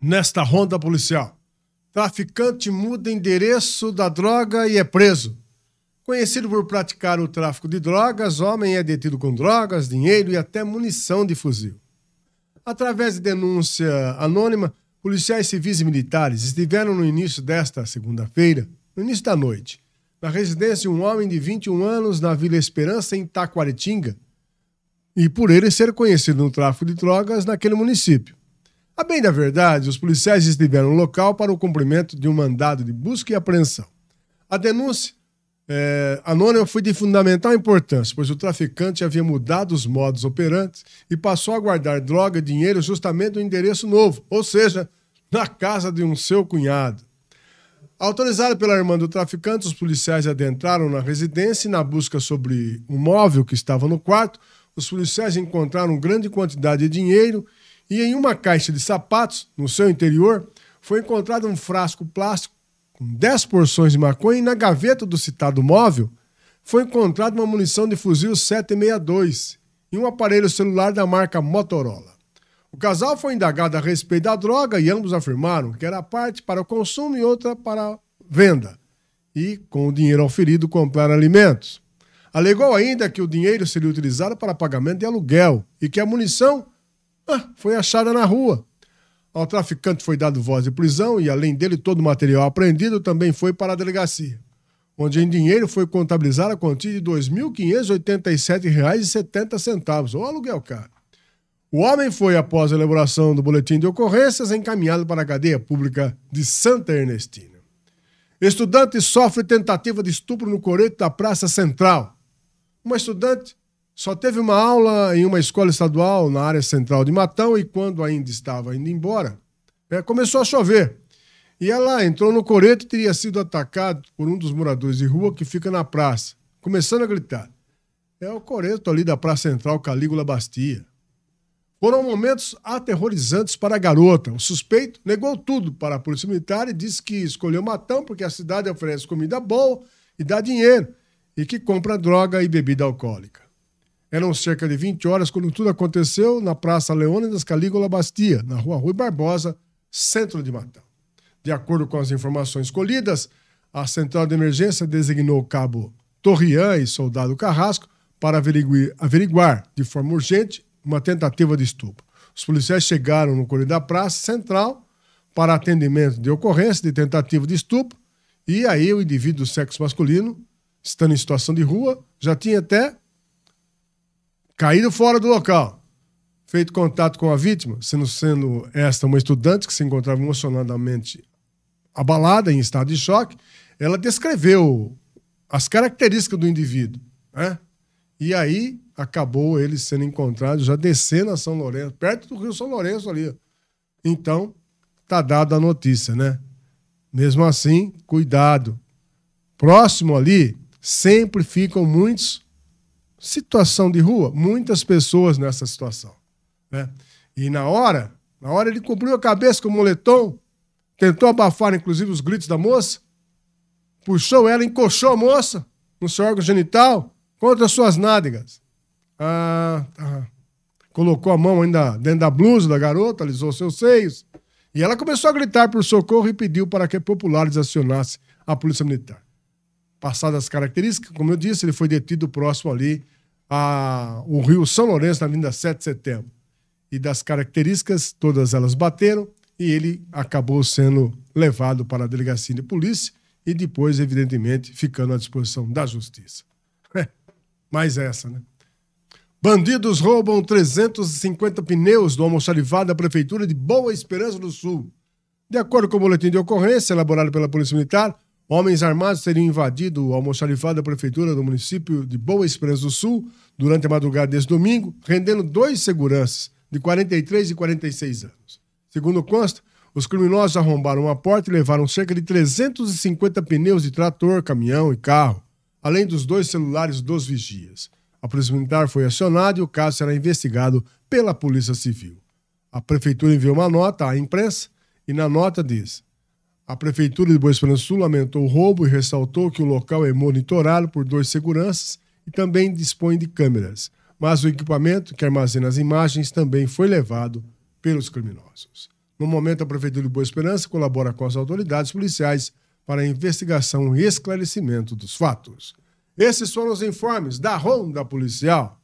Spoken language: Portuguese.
nesta ronda policial. Traficante muda endereço da droga e é preso. Conhecido por praticar o tráfico de drogas, homem é detido com drogas, dinheiro e até munição de fuzil. Através de denúncia anônima, policiais civis e militares estiveram no início desta segunda-feira, no início da noite, na residência de um homem de 21 anos na Vila Esperança, em Taquaritinga, e por ele ser conhecido no tráfico de drogas naquele município. A bem da verdade, os policiais estiveram no local para o cumprimento de um mandado de busca e apreensão. A denúncia é, anônima foi de fundamental importância, pois o traficante havia mudado os modos operantes e passou a guardar droga e dinheiro justamente no endereço novo, ou seja, na casa de um seu cunhado. Autorizado pela irmã do traficante, os policiais adentraram na residência e, na busca sobre um móvel que estava no quarto, os policiais encontraram grande quantidade de dinheiro e em uma caixa de sapatos, no seu interior, foi encontrado um frasco plástico com 10 porções de maconha e na gaveta do citado móvel foi encontrada uma munição de fuzil 762 e um aparelho celular da marca Motorola. O casal foi indagado a respeito da droga e ambos afirmaram que era parte para o consumo e outra para venda. E, com o dinheiro oferido, compraram alimentos. Alegou ainda que o dinheiro seria utilizado para pagamento de aluguel e que a munição ah, foi achada na rua. Ao traficante foi dado voz de prisão e, além dele, todo o material apreendido também foi para a delegacia, onde em dinheiro foi contabilizada a quantia de R$ 2.587,70, ou aluguel caro. O homem foi, após a elaboração do boletim de ocorrências, encaminhado para a cadeia pública de Santa Ernestina. Estudante sofre tentativa de estupro no coreto da Praça Central. Uma estudante só teve uma aula em uma escola estadual na área central de Matão e quando ainda estava indo embora, é, começou a chover. E ela entrou no coreto e teria sido atacada por um dos moradores de rua que fica na praça, começando a gritar. É o coreto ali da Praça Central Calígula Bastia. Foram momentos aterrorizantes para a garota. O suspeito negou tudo para a Polícia Militar e disse que escolheu Matão porque a cidade oferece comida boa e dá dinheiro e que compra droga e bebida alcoólica. Eram cerca de 20 horas quando tudo aconteceu na Praça Leônidas Calígula Bastia, na Rua Rui Barbosa, centro de Matão. De acordo com as informações colhidas, a central de emergência designou o cabo Torrian e soldado Carrasco para averiguar, averiguar de forma urgente uma tentativa de estupro. Os policiais chegaram no corredor da praça central para atendimento de ocorrência de tentativa de estupro e aí o indivíduo do sexo masculino, estando em situação de rua, já tinha até caído fora do local, feito contato com a vítima, sendo, sendo esta uma estudante que se encontrava emocionadamente abalada, em estado de choque, ela descreveu as características do indivíduo. Né? E aí acabou ele sendo encontrado já descendo a São Lourenço, perto do Rio São Lourenço ali. Então, tá dada a notícia, né? Mesmo assim, cuidado. Próximo ali, sempre ficam muitos Situação de rua, muitas pessoas nessa situação. Né? E na hora, na hora ele cobriu a cabeça com o moletom, tentou abafar, inclusive, os gritos da moça, puxou ela, encoxou a moça no seu órgão genital contra suas nádegas. Ah, ah, colocou a mão ainda dentro da blusa da garota, alisou seus seios. E ela começou a gritar por socorro e pediu para que populares acionassem a polícia militar passadas as características. Como eu disse, ele foi detido próximo ali ao Rio São Lourenço, na Avenida 7 de Setembro. E das características, todas elas bateram e ele acabou sendo levado para a delegacia de polícia e depois, evidentemente, ficando à disposição da justiça. É, mais essa, né? Bandidos roubam 350 pneus do almoxarifado da Prefeitura de Boa Esperança do Sul. De acordo com o boletim de ocorrência elaborado pela Polícia Militar, Homens armados teriam invadido o almoxarifado da prefeitura do município de Boa Esperança do Sul durante a madrugada desse domingo, rendendo dois seguranças de 43 e 46 anos. Segundo consta, os criminosos arrombaram uma porta e levaram cerca de 350 pneus de trator, caminhão e carro, além dos dois celulares dos vigias. A polícia militar foi acionada e o caso será investigado pela Polícia Civil. A prefeitura enviou uma nota à imprensa e na nota diz: a Prefeitura de Boa Esperança Sul lamentou o roubo e ressaltou que o local é monitorado por dois seguranças e também dispõe de câmeras. Mas o equipamento que armazena as imagens também foi levado pelos criminosos. No momento, a Prefeitura de Boa Esperança colabora com as autoridades policiais para a investigação e esclarecimento dos fatos. Esses foram os informes da Ronda Policial.